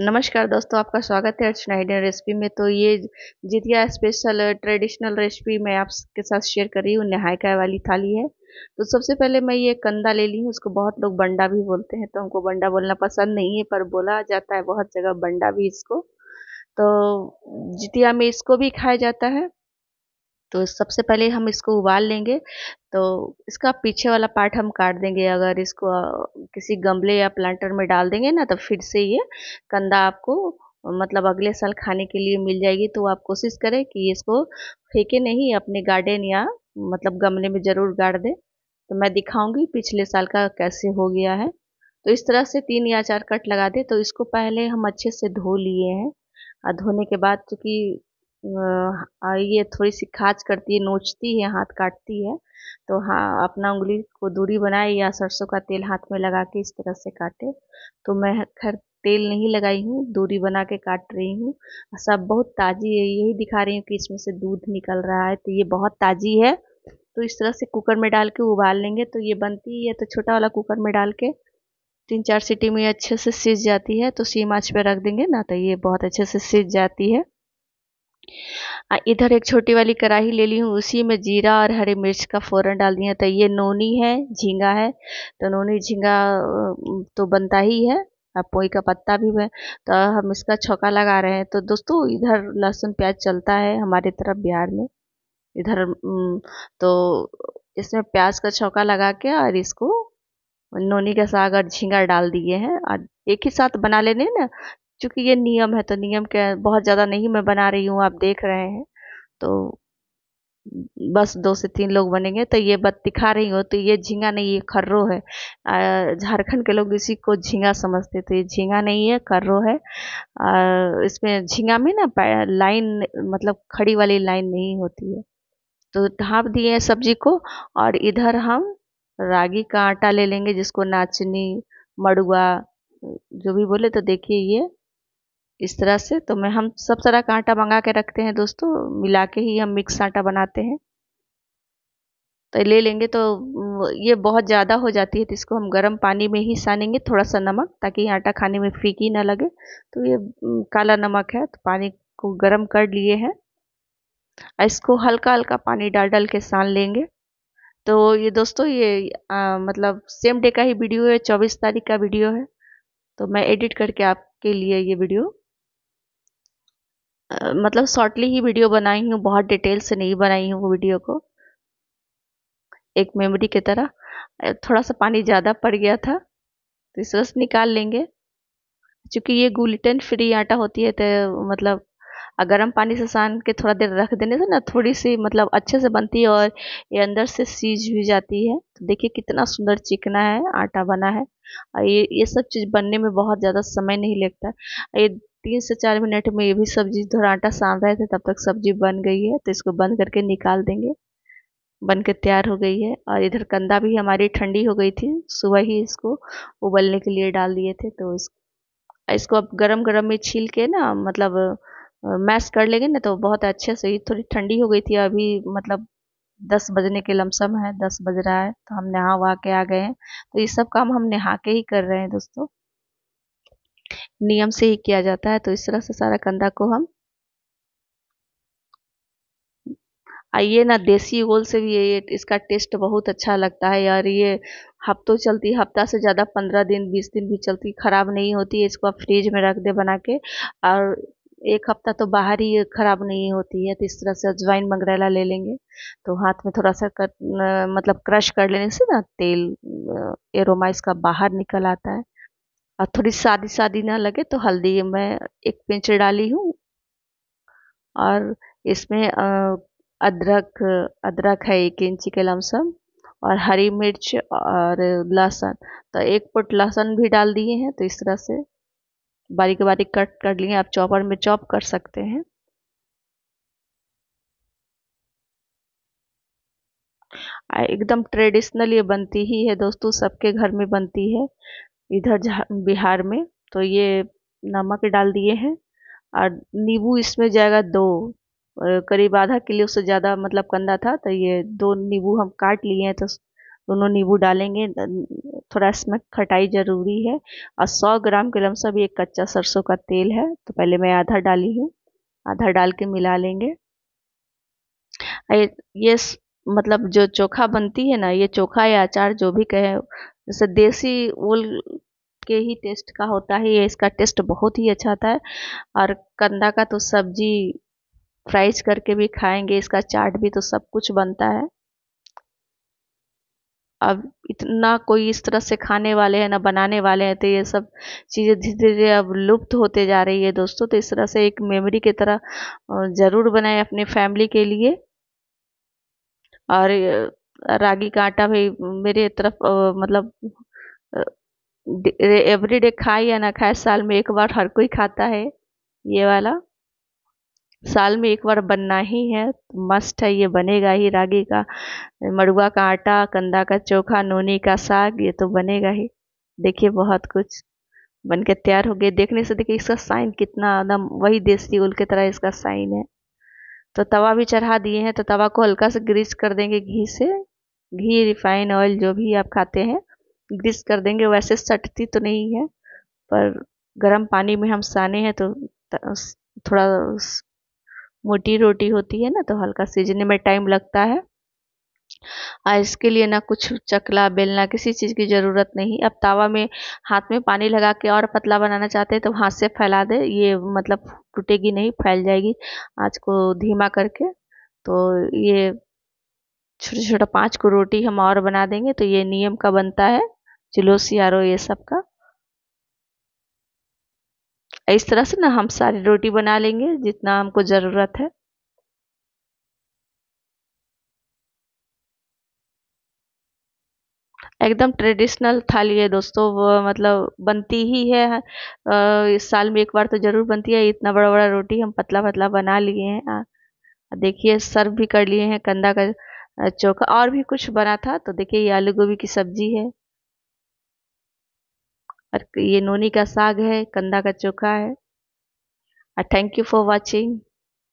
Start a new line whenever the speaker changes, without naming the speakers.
नमस्कार दोस्तों आपका स्वागत है अर्चना इंडियन रेसिपी में तो ये जितिया स्पेशल ट्रेडिशनल रेसिपी मैं आपके साथ शेयर कर रही हूँ नहायका वाली थाली है तो सबसे पहले मैं ये कंदा ले ली हूँ उसको बहुत लोग बंडा भी बोलते हैं तो हमको बंडा बोलना पसंद नहीं है पर बोला जाता है बहुत जगह बंडा भी इसको तो जितिया में इसको भी खाया जाता है तो सबसे पहले हम इसको उबाल लेंगे तो इसका पीछे वाला पार्ट हम काट देंगे अगर इसको किसी गमले या प्लांटर में डाल देंगे ना तो फिर से ये कंदा आपको मतलब अगले साल खाने के लिए मिल जाएगी तो आप कोशिश करें कि इसको फेंके नहीं अपने गार्डन या मतलब गमले में ज़रूर गाड़ दें तो मैं दिखाऊंगी पिछले साल का कैसे हो गया है तो इस तरह से तीन या चार कट लगा दें तो इसको पहले हम अच्छे से धो लिए हैं और धोने के बाद चूँकि ये थोड़ी सी खाँच करती है नोचती है हाथ काटती है तो हाँ अपना उंगली को दूरी बनाए या सरसों का तेल हाथ में लगा के इस तरह से काटे तो मैं खैर तेल नहीं लगाई हूँ दूरी बना के काट रही हूँ सब बहुत ताज़ी है यही दिखा रही हूँ कि इसमें से दूध निकल रहा है तो ये बहुत ताज़ी है तो इस तरह से कुकर में डाल के उबाल लेंगे तो ये बनती है तो छोटा वाला कुकर में डाल के तीन चार सीटी में अच्छे से सीज जाती है तो सीम आँच पर रख देंगे ना तो ये बहुत अच्छे से सीज जाती है इधर एक छोटी वाली कढ़ाई ले ली हूँ उसी में जीरा और हरी मिर्च का फ़ौरन डाल दिया तो ये नोनी है झींगा है तो नोनी झींगा तो बनता ही है अब पोई का पत्ता भी है तो हम इसका छौका लगा रहे हैं तो दोस्तों इधर लहसुन प्याज चलता है हमारे तरफ बिहार में इधर तो इसमें प्याज का छौका लगा के और इसको नोनी का साग और झींगा डाल दिए हैं और एक ही साथ बना लेने ना चूँकि ये नियम है तो नियम के बहुत ज़्यादा नहीं मैं बना रही हूँ आप देख रहे हैं तो बस दो से तीन लोग बनेंगे तो ये बात दिखा रही हो तो ये झींगा नहीं ये खर्रो है झारखंड के लोग इसी को झींगा समझते तो ये झींगा नहीं है खर्रो है इसमें झींगा में ना लाइन मतलब खड़ी वाली लाइन नहीं होती है तो ढाँप दिए हैं सब्जी को और इधर हम रागी का आटा ले लेंगे जिसको नाचनी मड़ुआ जो भी बोले तो देखिए ये इस तरह से तो मैं हम सब तरह का आटा मंगा के रखते हैं दोस्तों मिला के ही हम मिक्स आटा बनाते हैं तो ले लेंगे तो ये बहुत ज़्यादा हो जाती है तो इसको हम गर्म पानी में ही सानेंगे थोड़ा सा नमक ताकि आटा खाने में फीकी ना लगे तो ये काला नमक है तो पानी को गर्म कर लिए हैं इसको हल्का हल्का पानी डाल डाल के सान लेंगे तो ये दोस्तों ये आ, मतलब सेम डे का ही वीडियो है चौबीस तारीख का वीडियो है तो मैं एडिट करके आपके लिए ये वीडियो मतलब शॉर्टली ही वीडियो बनाई हूँ बहुत डिटेल से नहीं बनाई हूँ वो वीडियो को एक मेमोरी की तरह थोड़ा सा पानी ज़्यादा पड़ गया था तो इस वक्त निकाल लेंगे क्योंकि ये ग्लूटेन फ्री आटा होती है तो मतलब अगर हम पानी से सान के थोड़ा देर रख देने से ना थोड़ी सी मतलब अच्छे से बनती है और ये अंदर से सीज भी जाती है तो देखिए कितना सुंदर चिकना है आटा बना है और ये ये सब चीज़ बनने में बहुत ज़्यादा समय नहीं लगता ये तीन से चार मिनट में ये भी सब्जी थोड़ा आटा सान रहे थे तब तक सब्जी बन गई है तो इसको बंद करके निकाल देंगे बन के तैयार हो गई है और इधर कंदा भी हमारी ठंडी हो गई थी सुबह ही इसको उबलने के लिए डाल दिए थे तो इसको अब गरम गरम में छील के ना मतलब मैश कर लेंगे ना तो बहुत अच्छे से ही थोड़ी ठंडी हो गई थी अभी मतलब दस बजने के लमसम है दस बज रहा है तो हम नहा वहा के आ गए हैं तो ये सब काम हम नहा के ही कर रहे हैं दोस्तों नियम से ही किया जाता है तो इस तरह से सारा कंधा को हम आइए ना देसी गोल से भी ये इसका टेस्ट बहुत अच्छा लगता है यार ये हफ्तों चलती हफ्ता से ज़्यादा पंद्रह दिन बीस दिन भी चलती ख़राब नहीं होती इसको आप फ्रिज में रख दे बना के और एक हफ्ता तो बाहर ही ख़राब नहीं होती है तो इस तरह से अजवाइन मंगरेला ले लेंगे तो हाथ में थोड़ा सा कर, मतलब क्रश कर लेने से ना तेल एरोमा इसका बाहर निकल आता है और थोड़ी सादी सादी ना लगे तो हल्दी मैं एक पिंच डाली हूँ और इसमें अदरक अदरक है एक इंची के लमसम और हरी मिर्च और लहसुन तो एक पुट लहसुन भी डाल दिए हैं तो इस तरह से बारीक बारीक कट कर लिए आप चॉपर में चॉप कर सकते हैं एकदम ट्रेडिशनल ये बनती ही है दोस्तों सबके घर में बनती है इधर बिहार में तो ये नमक डाल दिए हैं और नींबू इसमें जाएगा दो करीब आधा किलो से ज़्यादा मतलब कंदा था तो ये दो नींबू हम काट लिए हैं तो दोनों नींबू डालेंगे थोड़ा इसमें खटाई ज़रूरी है और सौ ग्राम के लमसम ये कच्चा सरसों का तेल है तो पहले मैं आधा डाली हूँ आधा डाल के मिला लेंगे ये मतलब जो चोखा बनती है ना ये चोखा या अचार जो भी कहे जैसे देसी ओल के ही टेस्ट का होता है ये इसका टेस्ट बहुत ही अच्छा था है और कंधा का तो सब्जी फ्राइज करके भी खाएंगे इसका चाट भी तो सब कुछ बनता है अब इतना कोई इस तरह से खाने वाले हैं ना बनाने वाले हैं तो ये सब चीज़ें धीरे धीरे अब लुप्त होते जा रही है दोस्तों तो इस तरह से एक मेमोरी की तरह ज़रूर बनाएं अपने फैमिली के लिए और रागी का आटा भी मेरे तरफ मतलब एवरीडे खाए या ना खाए साल में एक बार हर कोई खाता है ये वाला साल में एक बार बनना ही है तो मस्ट है ये बनेगा ही रागी का मड़ुआ का आटा कंदा का चोखा नोनी का साग ये तो बनेगा ही देखिए बहुत कुछ बन के तैयार हो गया देखने से देखिए इसका साइन कितना एकदम वही देसी उल की तरह इसका साइन है तो तवा भी चढ़ा दिए हैं तो तवा को हल्का सा ग्रीस कर देंगे घी से घी रिफाइन ऑयल जो भी आप खाते हैं ग्रीस कर देंगे वैसे सटती तो नहीं है पर गर्म पानी में हम साने हैं तो थोड़ा मोटी रोटी होती है ना तो हल्का सीजने में टाइम लगता है और इसके लिए ना कुछ चकला बेलना किसी चीज़ की ज़रूरत नहीं अब तावा में हाथ में पानी लगा के और पतला बनाना चाहते हैं तो हाथ से फैला दे ये मतलब टूटेगी नहीं फैल जाएगी आँच को धीमा करके तो ये छोटा छोटा पाँच को रोटी हम और बना देंगे तो ये नियम का बनता है जुलूस आरो ये सब का इस तरह से ना हम सारी रोटी बना लेंगे जितना हमको ज़रूरत है एकदम ट्रेडिशनल थाली है दोस्तों वो मतलब बनती ही है इस साल में एक बार तो ज़रूर बनती है इतना बड़ा बड़ा रोटी हम पतला पतला बना लिए हैं देखिए सर्व भी कर लिए हैं कंधा का चोखा और भी कुछ बना था तो देखिए ये आलू गोभी की सब्जी है और ये नोनी का साग है कंधा का चोखा है थैंक यू फॉर वॉचिंग